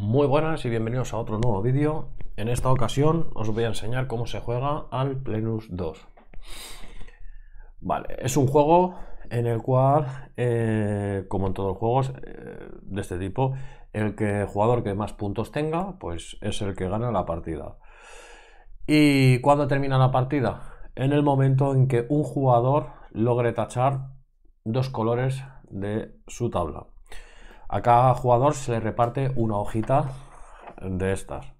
Muy buenas y bienvenidos a otro nuevo vídeo. En esta ocasión os voy a enseñar cómo se juega al Plenus 2. Vale, es un juego en el cual, eh, como en todos los juegos eh, de este tipo, el que, jugador que más puntos tenga, pues es el que gana la partida. ¿Y cuándo termina la partida? En el momento en que un jugador logre tachar dos colores de su tabla. A cada jugador se le reparte una hojita de estas.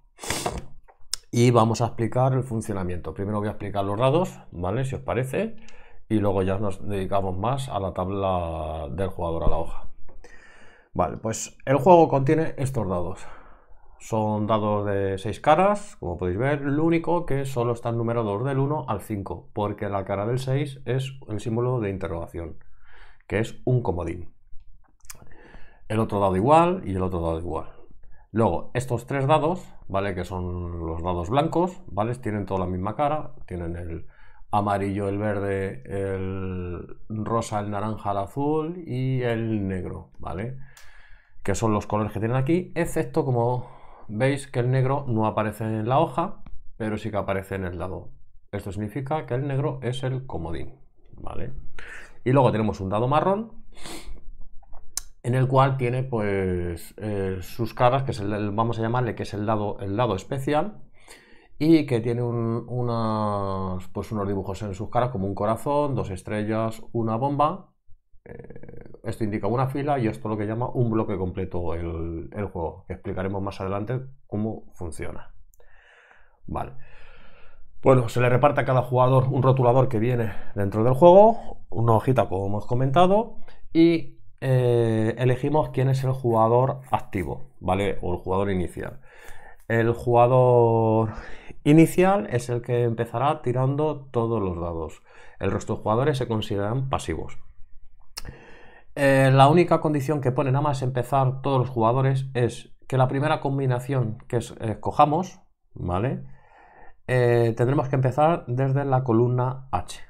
Y vamos a explicar el funcionamiento. Primero voy a explicar los dados, ¿vale? Si os parece. Y luego ya nos dedicamos más a la tabla del jugador a la hoja. Vale, pues el juego contiene estos dados. Son dados de seis caras, como podéis ver, lo único que solo están numerados del 1 al 5, porque la cara del 6 es el símbolo de interrogación, que es un comodín el otro dado igual y el otro dado igual. Luego, estos tres dados, ¿vale? Que son los dados blancos, ¿vale? Tienen toda la misma cara, tienen el amarillo, el verde, el rosa, el naranja, el azul y el negro, ¿vale? Que son los colores que tienen aquí, excepto como veis que el negro no aparece en la hoja, pero sí que aparece en el dado. Esto significa que el negro es el comodín, ¿vale? Y luego tenemos un dado marrón, en el cual tiene pues eh, sus caras, que es vamos a llamarle que es el lado, el lado especial, y que tiene pues, unos dibujos en sus caras como un corazón, dos estrellas, una bomba. Eh, esto indica una fila y esto lo que llama un bloque completo el, el juego, que explicaremos más adelante cómo funciona. Vale. Bueno, se le reparte a cada jugador un rotulador que viene dentro del juego, una hojita como hemos comentado, y eh, elegimos quién es el jugador activo, ¿vale? O el jugador inicial. El jugador inicial es el que empezará tirando todos los dados. El resto de jugadores se consideran pasivos. Eh, la única condición que pone nada más empezar todos los jugadores es que la primera combinación que escojamos, ¿vale? Eh, tendremos que empezar desde la columna H.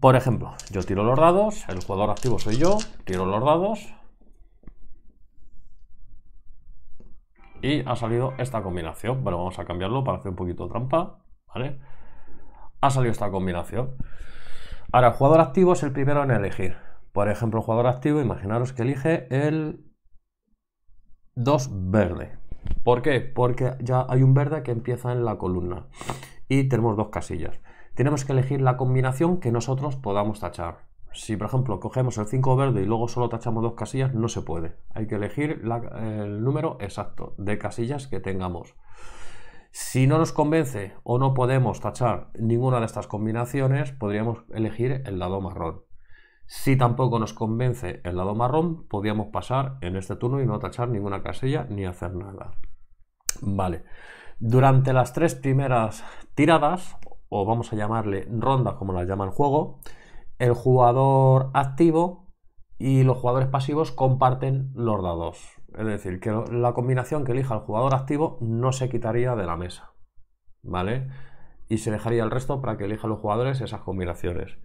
Por ejemplo, yo tiro los dados, el jugador activo soy yo, tiro los dados y ha salido esta combinación. Bueno, vamos a cambiarlo para hacer un poquito trampa, ¿vale? Ha salido esta combinación. Ahora, el jugador activo es el primero en elegir. Por ejemplo, el jugador activo, imaginaros que elige el 2 verde. ¿Por qué? Porque ya hay un verde que empieza en la columna y tenemos dos casillas tenemos que elegir la combinación que nosotros podamos tachar. Si, por ejemplo, cogemos el 5 verde y luego solo tachamos dos casillas, no se puede. Hay que elegir el número exacto de casillas que tengamos. Si no nos convence o no podemos tachar ninguna de estas combinaciones, podríamos elegir el lado marrón. Si tampoco nos convence el lado marrón, podríamos pasar en este turno y no tachar ninguna casilla ni hacer nada. Vale. Durante las tres primeras tiradas o vamos a llamarle ronda, como las llama el juego, el jugador activo y los jugadores pasivos comparten los dados. Es decir, que la combinación que elija el jugador activo no se quitaría de la mesa. ¿Vale? Y se dejaría el resto para que elijan los jugadores esas combinaciones.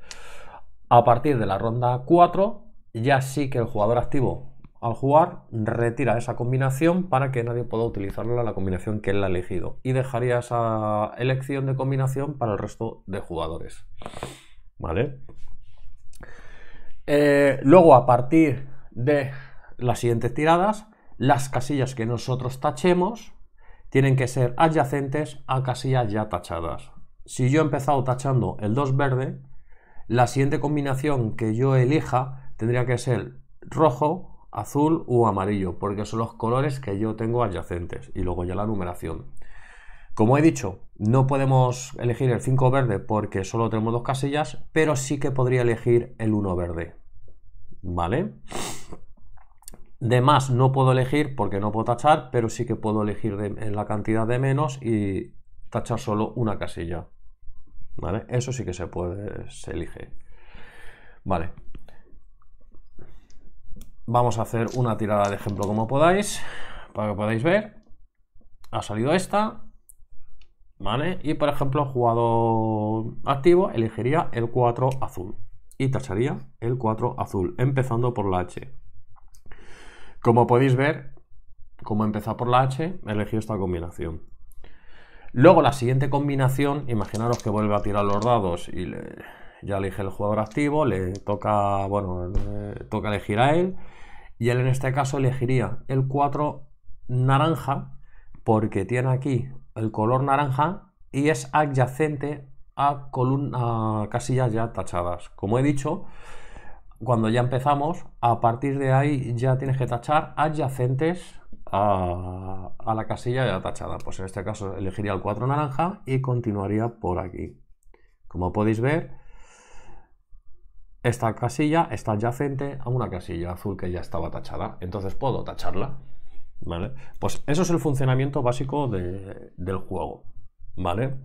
A partir de la ronda 4, ya sí que el jugador activo al jugar retira esa combinación para que nadie pueda utilizarla la combinación que él ha elegido y dejaría esa elección de combinación para el resto de jugadores. ¿Vale? Eh, luego, a partir de las siguientes tiradas, las casillas que nosotros tachemos tienen que ser adyacentes a casillas ya tachadas. Si yo he empezado tachando el 2 verde, la siguiente combinación que yo elija tendría que ser rojo azul o amarillo, porque son los colores que yo tengo adyacentes y luego ya la numeración. Como he dicho, no podemos elegir el 5 verde porque solo tenemos dos casillas, pero sí que podría elegir el 1 verde. ¿Vale? De más no puedo elegir porque no puedo tachar, pero sí que puedo elegir en la cantidad de menos y tachar solo una casilla. ¿Vale? Eso sí que se puede, se elige. Vale, Vamos a hacer una tirada de ejemplo como podáis, para que podáis ver. Ha salido esta, ¿vale? Y por ejemplo, jugador activo elegiría el 4 azul y tacharía el 4 azul, empezando por la H. Como podéis ver, como empezó por la H, elegido esta combinación. Luego la siguiente combinación, imaginaros que vuelve a tirar los dados y le, ya elige el jugador activo, le toca, bueno, eh, toca elegir a él. Y él en este caso elegiría el 4 naranja porque tiene aquí el color naranja y es adyacente a, casillas ya tachadas. Como he dicho, cuando ya empezamos, a partir de ahí ya tienes que tachar adyacentes a, a la casilla ya tachada. Pues en este caso elegiría el 4 naranja y continuaría por aquí. Como podéis ver, esta casilla está adyacente a una casilla azul que ya estaba tachada, entonces puedo tacharla. ¿Vale? Pues eso es el funcionamiento básico del juego. ¿Vale?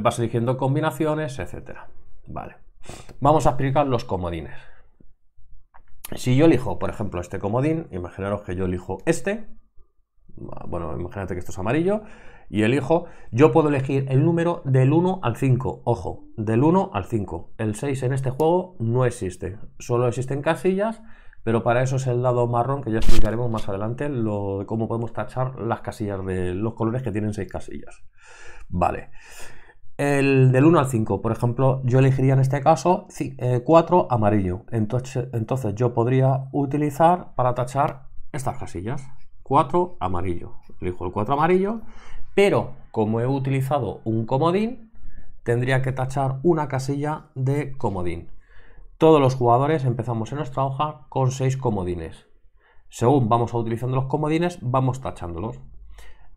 Vas eligiendo combinaciones, etcétera. Vale. Vamos a explicar los comodines. Si yo elijo, por ejemplo, este comodín, imaginaros que yo elijo este, bueno, imagínate que esto es amarillo, y elijo, yo puedo elegir el número del 1 al 5. Ojo, del 1 al 5. El 6 en este juego no existe. Solo existen casillas, pero para eso es el dado marrón que ya explicaremos más adelante lo de cómo podemos tachar las casillas de los colores que tienen 6 casillas. Vale. El del 1 al 5, por ejemplo, yo elegiría en este caso 4 eh, amarillo. Entonces, entonces yo podría utilizar para tachar estas casillas. 4 amarillo. Elijo el 4 amarillo pero como he utilizado un comodín, tendría que tachar una casilla de comodín. Todos los jugadores empezamos en nuestra hoja con 6 comodines. Según vamos utilizando los comodines, vamos tachándolos.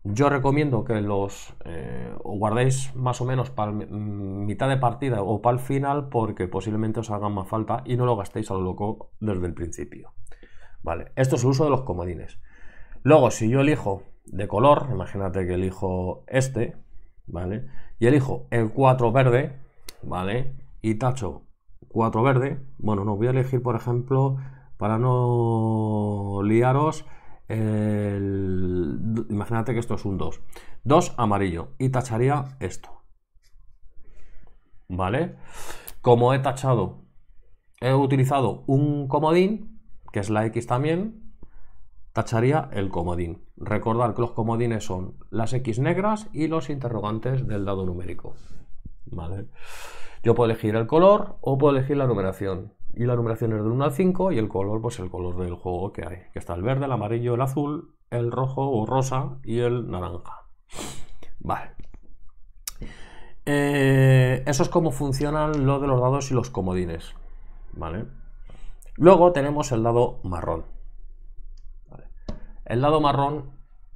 Yo recomiendo que los eh, guardéis más o menos para mm, mitad de partida o para el final porque posiblemente os hagan más falta y no lo gastéis a lo loco desde el principio. Vale, esto es el uso de los comodines. Luego, si yo elijo de color, imagínate que elijo este, ¿vale? Y elijo el 4 verde, ¿vale? Y tacho 4 verde. Bueno, no, voy a elegir, por ejemplo, para no liaros, el... imagínate que esto es un 2. 2 amarillo y tacharía esto. ¿Vale? Como he tachado, he utilizado un comodín, que es la X también, tacharía el comodín. Recordar que los comodines son las X negras y los interrogantes del dado numérico. Yo puedo elegir el color o puedo elegir la numeración. Y la numeración es de 1 al 5 y el color, pues el color del juego que hay. Que está el verde, el amarillo, el azul, el rojo o rosa y el naranja. Vale. Eh, eso es cómo funcionan lo de los dados y los comodines. ¿Vale? Luego tenemos el dado marrón. El dado marrón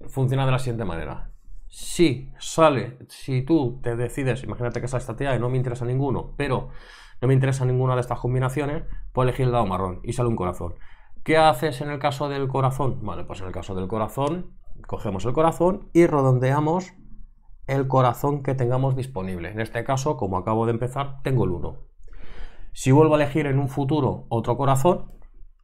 funciona de la siguiente manera. Si sale, si tú te decides, imagínate que sale esta tía y no me interesa ninguno, pero no me interesa ninguna de estas combinaciones, puedo elegir el dado marrón y sale un corazón. ¿Qué haces en el caso del corazón? Vale, pues en el caso del corazón, cogemos el corazón y redondeamos el corazón que tengamos disponible. En este caso, como acabo de empezar, tengo el 1. Si vuelvo a elegir en un futuro otro corazón,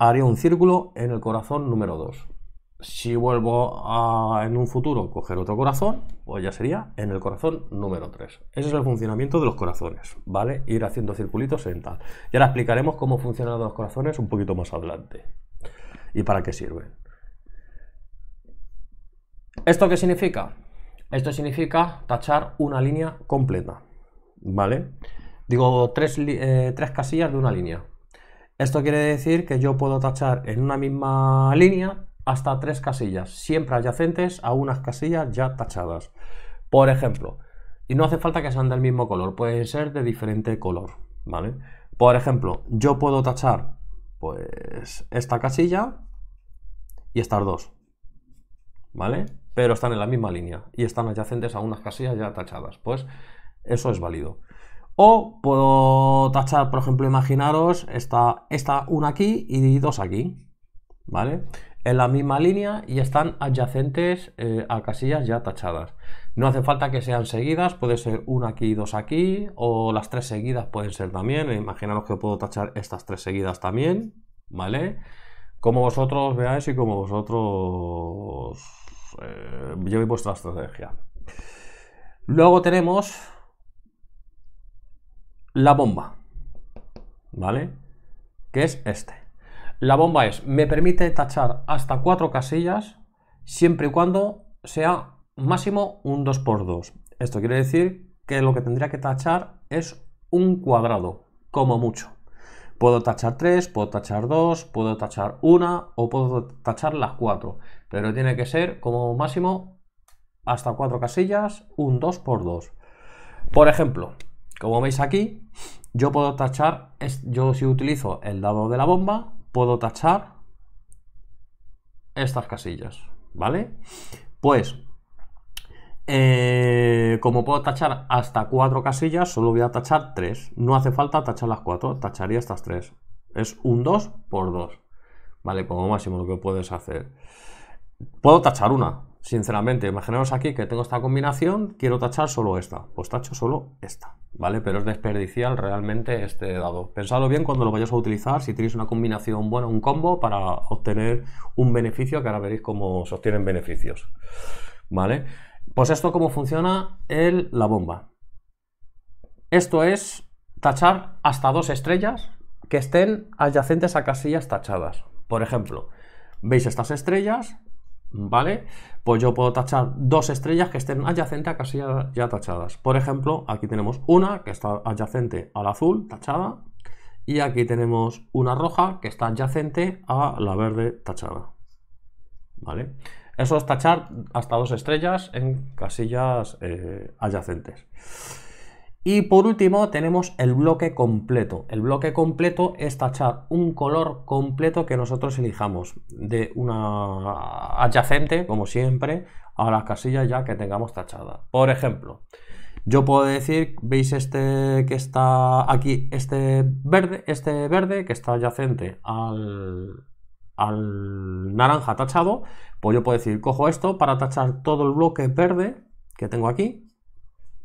haría un círculo en el corazón número 2. Si vuelvo a, en un futuro, coger otro corazón, pues ya sería en el corazón número 3. Ese es el funcionamiento de los corazones, ¿vale? Ir haciendo circulitos en tal. Y ahora explicaremos cómo funcionan los corazones un poquito más adelante. Y para qué sirven. ¿Esto qué significa? Esto significa tachar una línea completa, ¿vale? Digo, tres, eh, tres casillas de una línea. Esto quiere decir que yo puedo tachar en una misma línea hasta tres casillas, siempre adyacentes a unas casillas ya tachadas. Por ejemplo, y no hace falta que sean del mismo color, pueden ser de diferente color, ¿vale? Por ejemplo, yo puedo tachar pues esta casilla y estas dos, ¿vale? Pero están en la misma línea y están adyacentes a unas casillas ya tachadas, pues eso es válido. O puedo tachar, por ejemplo, imaginaros, esta, esta una aquí y dos aquí, ¿vale? en la misma línea y están adyacentes eh, a casillas ya tachadas. No hace falta que sean seguidas, puede ser una aquí y dos aquí, o las tres seguidas pueden ser también. Imaginaros que puedo tachar estas tres seguidas también, ¿vale? Como vosotros veáis y como vosotros eh, llevéis vuestra estrategia. Luego tenemos la bomba, ¿vale? Que es este. La bomba es, me permite tachar hasta cuatro casillas siempre y cuando sea máximo un 2x2. Esto quiere decir que lo que tendría que tachar es un cuadrado, como mucho. Puedo tachar 3, puedo tachar 2, puedo tachar 1 o puedo tachar las 4, pero tiene que ser como máximo hasta cuatro casillas, un 2x2. Por ejemplo, como veis aquí, yo puedo tachar, yo si utilizo el dado de la bomba, puedo tachar estas casillas, ¿vale? Pues, eh, como puedo tachar hasta cuatro casillas, solo voy a tachar tres. No hace falta tachar las cuatro, tacharía estas tres. Es un 2 por 2, ¿vale? Como máximo lo que puedes hacer. Puedo tachar una, sinceramente, imaginaos aquí que tengo esta combinación, quiero tachar solo esta, pues tacho solo esta, ¿vale? Pero es desperdicial realmente este dado. Pensadlo bien cuando lo vayáis a utilizar, si tenéis una combinación buena, un combo, para obtener un beneficio, que ahora veréis cómo se obtienen beneficios, ¿vale? Pues esto cómo funciona el, la bomba. Esto es tachar hasta dos estrellas que estén adyacentes a casillas tachadas. Por ejemplo, veis estas estrellas, ¿vale? Pues yo puedo tachar dos estrellas que estén adyacentes a casillas ya tachadas. Por ejemplo, aquí tenemos una que está adyacente al azul, tachada, y aquí tenemos una roja que está adyacente a la verde, tachada, ¿vale? Eso es tachar hasta dos estrellas en casillas eh, adyacentes. Y por último tenemos el bloque completo. El bloque completo es tachar un color completo que nosotros elijamos de una adyacente, como siempre, a las casillas ya que tengamos tachada. Por ejemplo, yo puedo decir, veis este que está aquí, este verde, este verde que está adyacente al, al naranja tachado, pues yo puedo decir, cojo esto para tachar todo el bloque verde que tengo aquí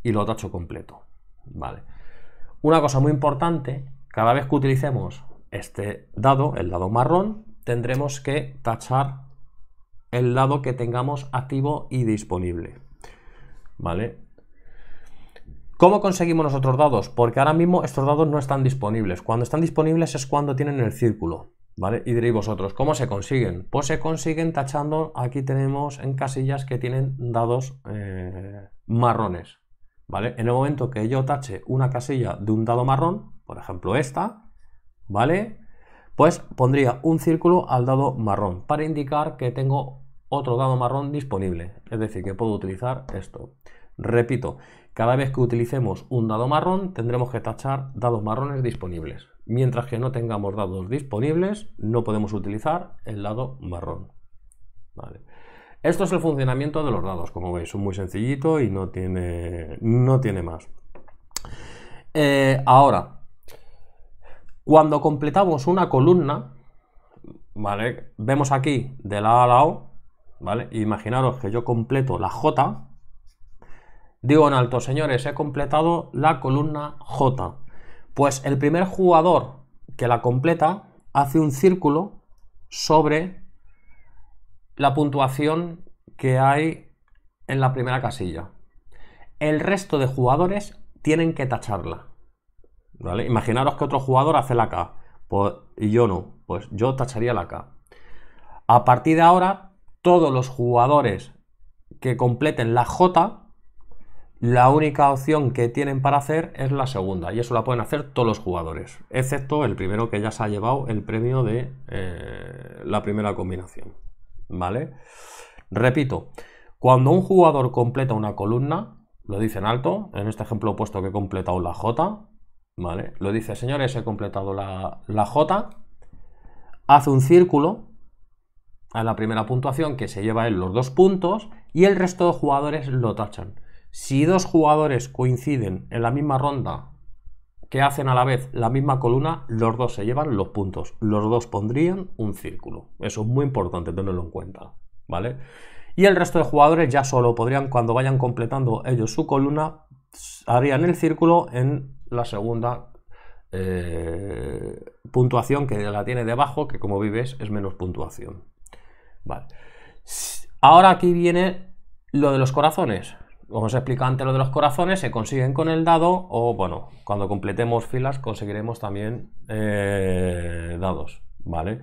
y lo tacho completo. Vale. Una cosa muy importante, cada vez que utilicemos este dado, el dado marrón, tendremos que tachar el dado que tengamos activo y disponible. ¿Vale? ¿Cómo conseguimos otros dados? Porque ahora mismo estos dados no están disponibles. Cuando están disponibles es cuando tienen el círculo. ¿Vale? Y diréis vosotros, ¿cómo se consiguen? Pues se consiguen tachando, aquí tenemos en casillas que tienen dados eh, marrones, en el momento que yo tache una casilla de un dado marrón, por ejemplo esta, ¿vale? Pues pondría un círculo al dado marrón para indicar que tengo otro dado marrón disponible, es decir, que puedo utilizar esto. Repito, cada vez que utilicemos un dado marrón tendremos que tachar dados marrones disponibles. Mientras que no tengamos dados disponibles, no podemos utilizar el dado marrón. Vale. Esto es el funcionamiento de los dados, como veis, es muy sencillito y no tiene, no tiene más. Eh, ahora, cuando completamos una columna, ¿vale? Vemos aquí de la A a la O, ¿vale? Imaginaros que yo completo la J. Digo en alto, señores, he completado la columna J. Pues el primer jugador que la completa hace un círculo sobre la puntuación que hay en la primera casilla. El resto de jugadores tienen que tacharla. Imaginaros que otro jugador hace la K pues, y yo no, pues yo tacharía la K. A partir de ahora, todos los jugadores que completen la J, la única opción que tienen para hacer es la segunda, y eso la pueden hacer todos los jugadores, excepto el primero que ya se ha llevado el premio de eh, la primera combinación. ¿vale? Repito, cuando un jugador completa una columna, lo dice en alto, en este ejemplo he puesto que he completado la J, ¿vale? Lo dice, señores, he completado la, J, hace un círculo a la primera puntuación que se lleva en los dos puntos y el resto de jugadores lo tachan. Si dos jugadores coinciden en la misma ronda que hacen a la vez la misma columna, los dos se llevan los puntos. Los dos pondrían un círculo. Eso es muy importante tenerlo en cuenta, ¿vale? Y el resto de jugadores ya solo podrían, cuando vayan completando ellos su columna, harían el círculo en la segunda eh, puntuación que la tiene debajo, que como vives es menos puntuación. Vale. Ahora aquí viene lo de los corazones como os he antes lo de los corazones, se consiguen con el dado o, bueno, cuando completemos filas conseguiremos también eh, dados, ¿vale?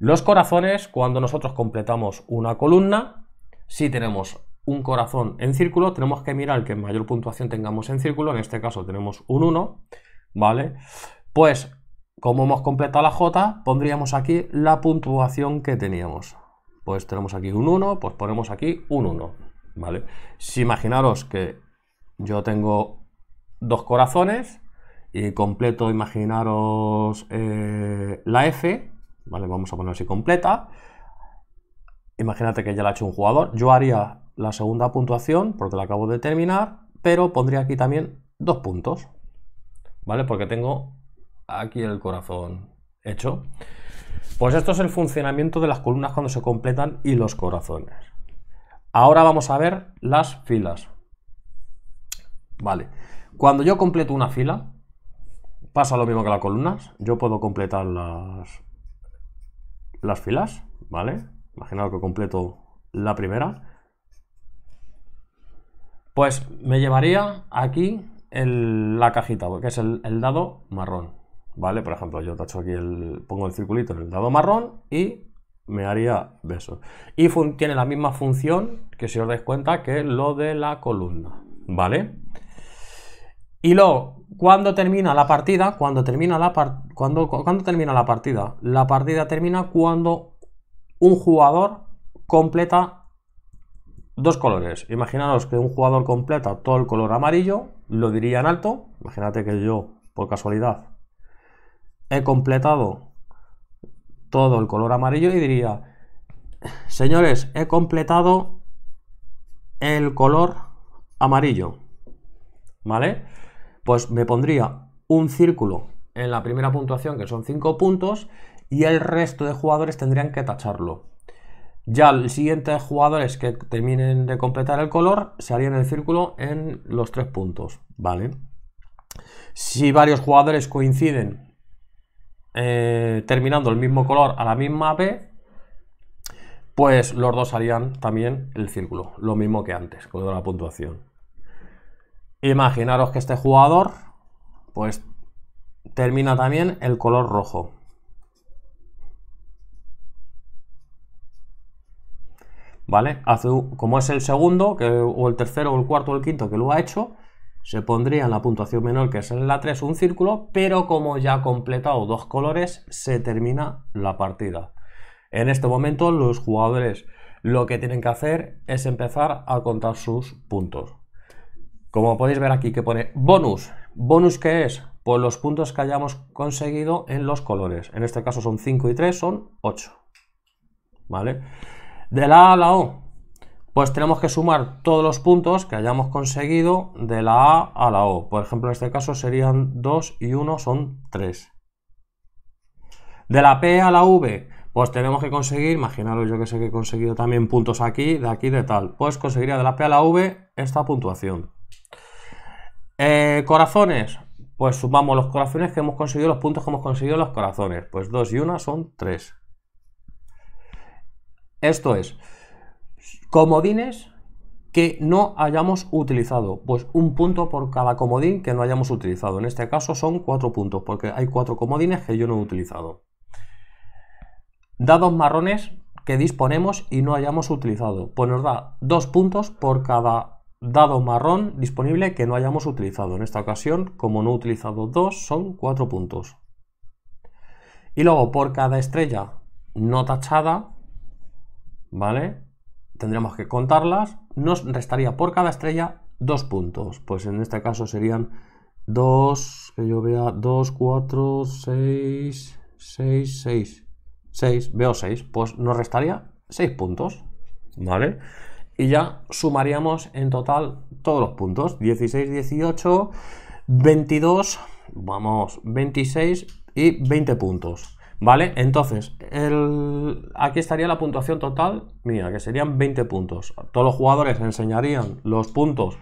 Los corazones, cuando nosotros completamos una columna, si tenemos un corazón en círculo, tenemos que mirar que mayor puntuación tengamos en círculo, en este caso tenemos un 1, ¿vale? Pues, como hemos completado la J, pondríamos aquí la puntuación que teníamos. Pues tenemos aquí un 1, pues ponemos aquí un 1, si imaginaros que yo tengo dos corazones y completo, imaginaros eh, la F, ¿vale? Vamos a poner si completa. Imagínate que ya la ha hecho un jugador. Yo haría la segunda puntuación porque la acabo de terminar, pero pondría aquí también dos puntos, ¿vale? Porque tengo aquí el corazón hecho. Pues esto es el funcionamiento de las columnas cuando se completan y los corazones. Ahora vamos a ver las filas. Vale. Cuando yo completo una fila, pasa lo mismo que las columnas. Yo puedo completar las, las filas, ¿vale? Imaginaos que completo la primera. Pues me llevaría aquí la cajita, que es el, el, dado marrón, ¿vale? Por ejemplo, yo tacho aquí el, pongo el circulito en el dado marrón y me haría beso. Y tiene la misma función que si os dais cuenta que lo de la columna, ¿vale? Y luego, cuando termina la partida, cuando termina la cuando, cuando termina la partida, la partida termina cuando un jugador completa dos colores. Imaginaros que un jugador completa todo el color amarillo, lo diría en alto. Imagínate que yo, por casualidad, he completado todo el color amarillo y diría, señores, he completado el color amarillo. ¿Vale? Pues me pondría un círculo en la primera puntuación, que son cinco puntos, y el resto de jugadores tendrían que tacharlo. Ya los siguientes jugadores que terminen de completar el color se harían el círculo en los tres puntos, ¿vale? Si varios jugadores coinciden eh, terminando el mismo color a la misma vez, pues los dos harían también el círculo, lo mismo que antes, con la puntuación. Imaginaros que este jugador, pues termina también el color rojo. ¿Vale? Hace, como es el segundo, que, o el tercero, o el cuarto, o el quinto que lo ha hecho, se pondría en la puntuación menor que es la 3 un círculo, pero como ya ha completado dos colores, se termina la partida. En este momento los jugadores lo que tienen que hacer es empezar a contar sus puntos. Como podéis ver aquí que pone bonus. ¿Bonus qué es? Pues los puntos que hayamos conseguido en los colores. En este caso son 5 y 3, son 8. ¿Vale? De la A a la O, pues tenemos que sumar todos los puntos que hayamos conseguido de la A a la O. Por ejemplo, en este caso serían 2 y 1 son 3. De la P a la V, pues tenemos que conseguir, imaginaros yo que sé que he conseguido también puntos aquí, de aquí, de tal. Pues conseguiría de la P a la V esta puntuación. Eh, corazones, pues sumamos los corazones que hemos conseguido, los puntos que hemos conseguido los corazones. Pues 2 y 1 son 3. Esto es... Comodines que no hayamos utilizado. Pues un punto por cada comodín que no hayamos utilizado. En este caso son cuatro puntos, porque hay cuatro comodines que yo no he utilizado. Dados marrones que disponemos y no hayamos utilizado. Pues nos da dos puntos por cada dado marrón disponible que no hayamos utilizado. En esta ocasión, como no he utilizado dos, son cuatro puntos. Y luego, por cada estrella no tachada, ¿vale? tendríamos que contarlas, nos restaría por cada estrella dos puntos. Pues en este caso serían dos que yo vea 2, 4, 6, 6, 6, 6, veo seis pues nos restaría 6 puntos, ¿vale? Y ya sumaríamos en total todos los puntos, 16, 18, 22, vamos, 26 y 20 puntos. ¿Vale? Entonces, el... aquí estaría la puntuación total mía, que serían 20 puntos. Todos los jugadores enseñarían los puntos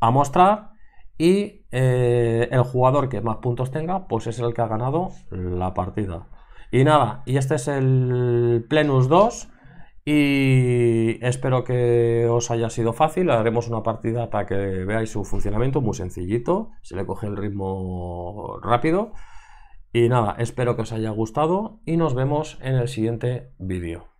a mostrar y eh, el jugador que más puntos tenga, pues es el que ha ganado la partida. Y nada, y este es el Plenus 2 y espero que os haya sido fácil. Haremos una partida para que veáis su funcionamiento, muy sencillito, se le coge el ritmo rápido. Y nada, espero que os haya gustado y nos vemos en el siguiente vídeo.